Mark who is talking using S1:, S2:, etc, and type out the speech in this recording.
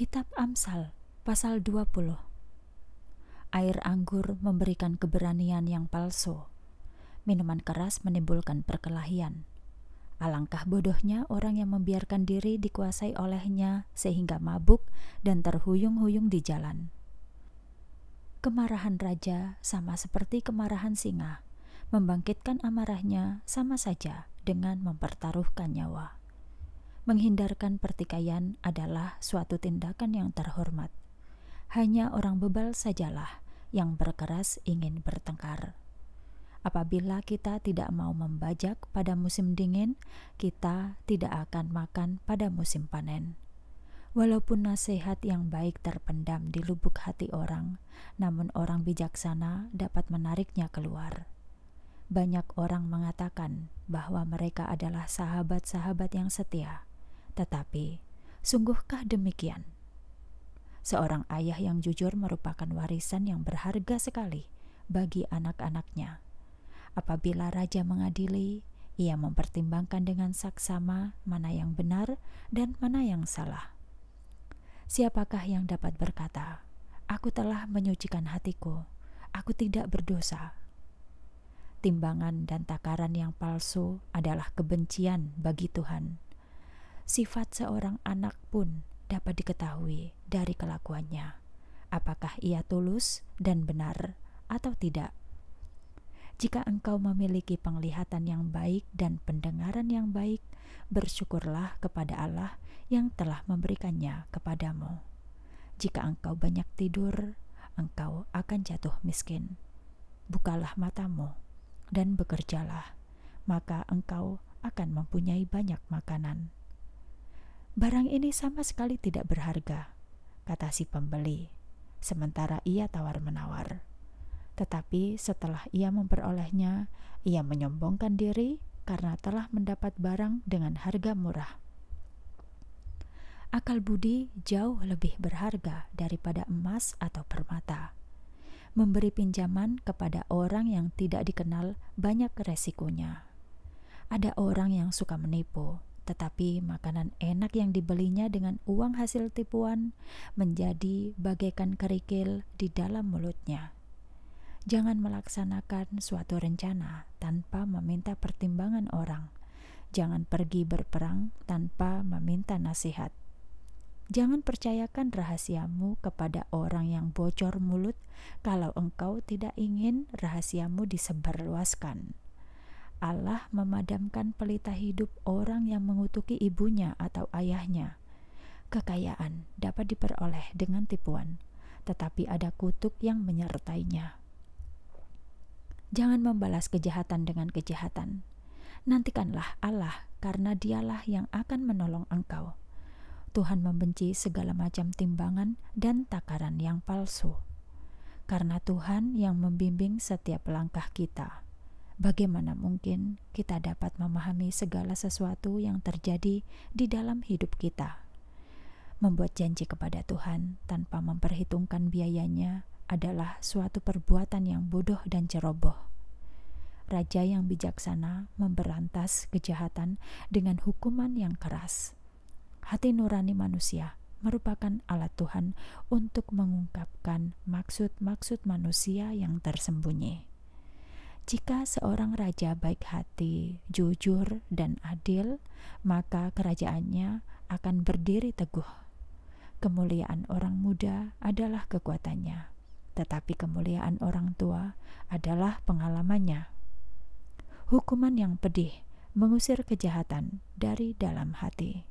S1: Kitab Amsal pasal 20 Air anggur memberikan keberanian yang palsu. Minuman keras menimbulkan perkelahian. Alangkah bodohnya orang yang membiarkan diri dikuasai olehnya sehingga mabuk dan terhuyung-huyung di jalan. Kemarahan raja sama seperti kemarahan singa, membangkitkan amarahnya sama saja dengan mempertaruhkan nyawa menghindarkan pertikaian adalah suatu tindakan yang terhormat. Hanya orang bebal sajalah yang berkeras ingin bertengkar. Apabila kita tidak mau membajak pada musim dingin, kita tidak akan makan pada musim panen. Walaupun nasihat yang baik terpendam di lubuk hati orang, namun orang bijaksana dapat menariknya keluar. Banyak orang mengatakan bahwa mereka adalah sahabat-sahabat yang setia, tetapi, sungguhkah demikian? Seorang ayah yang jujur merupakan warisan yang berharga sekali bagi anak-anaknya. Apabila raja mengadili, ia mempertimbangkan dengan saksama mana yang benar dan mana yang salah. Siapakah yang dapat berkata, "Aku telah menyucikan hatiku, aku tidak berdosa"? Timbangan dan takaran yang palsu adalah kebencian bagi Tuhan sifat seorang anak pun dapat diketahui dari kelakuannya, apakah ia tulus dan benar atau tidak. Jika engkau memiliki penglihatan yang baik dan pendengaran yang baik, bersyukurlah kepada Allah yang telah memberikannya kepadamu. Jika engkau banyak tidur, engkau akan jatuh miskin. Bukalah matamu dan bekerjalah, maka engkau akan mempunyai banyak makanan. Barang ini sama sekali tidak berharga, kata si pembeli, sementara ia tawar-menawar. Tetapi setelah ia memperolehnya, ia menyombongkan diri karena telah mendapat barang dengan harga murah. Akal budi jauh lebih berharga daripada emas atau permata memberi pinjaman kepada orang yang tidak dikenal banyak resikonya. Ada orang yang suka menipu, tetapi makanan enak yang dibelinya dengan uang hasil tipuan menjadi bagaikan kerikil di dalam mulutnya. Jangan melaksanakan suatu rencana tanpa meminta pertimbangan orang. Jangan pergi berperang tanpa meminta nasihat. Jangan percayakan rahasiamu kepada orang yang bocor mulut kalau engkau tidak ingin rahasiamu disebarluaskan. Allah memadamkan pelita hidup orang yang mengutuki ibunya atau ayahnya. Kekayaan dapat diperoleh dengan tipuan, tetapi ada kutuk yang menyertainya. Jangan membalas kejahatan dengan kejahatan. Nantikanlah Allah, karena Dialah yang akan menolong engkau. Tuhan membenci segala macam timbangan dan takaran yang palsu, karena Tuhan yang membimbing setiap langkah kita. Bagaimana mungkin kita dapat memahami segala sesuatu yang terjadi di dalam hidup kita? Membuat janji kepada Tuhan tanpa memperhitungkan biayanya adalah suatu perbuatan yang bodoh dan ceroboh. Raja yang bijaksana memberantas kejahatan dengan hukuman yang keras. Hati nurani manusia merupakan alat Tuhan untuk mengungkapkan maksud-maksud manusia yang tersembunyi. Jika seorang raja baik hati, jujur, dan adil, maka kerajaannya akan berdiri teguh. Kemuliaan orang muda adalah kekuatannya, tetapi kemuliaan orang tua adalah pengalamannya. Hukuman yang pedih mengusir kejahatan dari dalam hati.